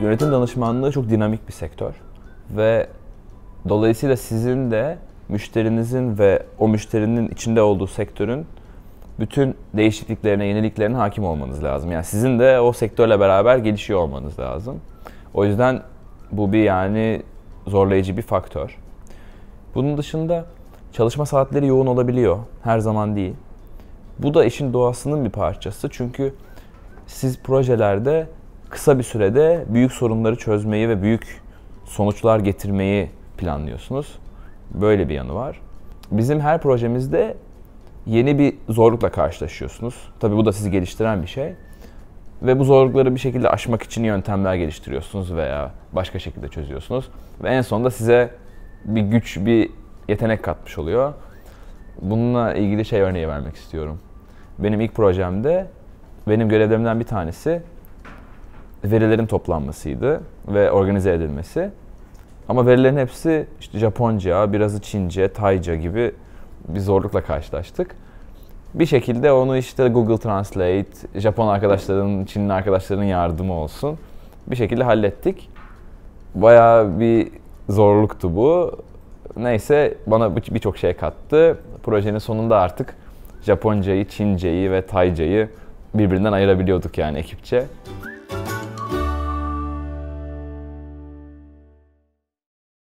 yönetim danışmanlığı çok dinamik bir sektör ve dolayısıyla sizin de müşterinizin ve o müşterinin içinde olduğu sektörün bütün değişikliklerine, yeniliklerine hakim olmanız lazım. Yani sizin de o sektörle beraber gelişiyor olmanız lazım. O yüzden bu bir yani zorlayıcı bir faktör. Bunun dışında çalışma saatleri yoğun olabiliyor. Her zaman değil. Bu da işin doğasının bir parçası. Çünkü siz projelerde kısa bir sürede büyük sorunları çözmeyi ve büyük sonuçlar getirmeyi planlıyorsunuz. Böyle bir yanı var. Bizim her projemizde yeni bir zorlukla karşılaşıyorsunuz. Tabii bu da sizi geliştiren bir şey. Ve bu zorlukları bir şekilde aşmak için yöntemler geliştiriyorsunuz veya başka şekilde çözüyorsunuz. Ve en sonunda size bir güç, bir yetenek katmış oluyor. Bununla ilgili şey örneği vermek istiyorum. Benim ilk projemde benim görevlerimden bir tanesi verilerin toplanmasıydı ve organize edilmesi. Ama verilerin hepsi işte Japonca, birazı Çince, Tayca gibi bir zorlukla karşılaştık. Bir şekilde onu işte Google Translate, Japon arkadaşların, Çinli arkadaşların yardımı olsun bir şekilde hallettik. Bayağı bir zorluktu bu. Neyse bana birçok şey kattı. Projenin sonunda artık Japoncayı, Çinceyi ve Taycayı birbirinden ayırabiliyorduk yani ekipçe.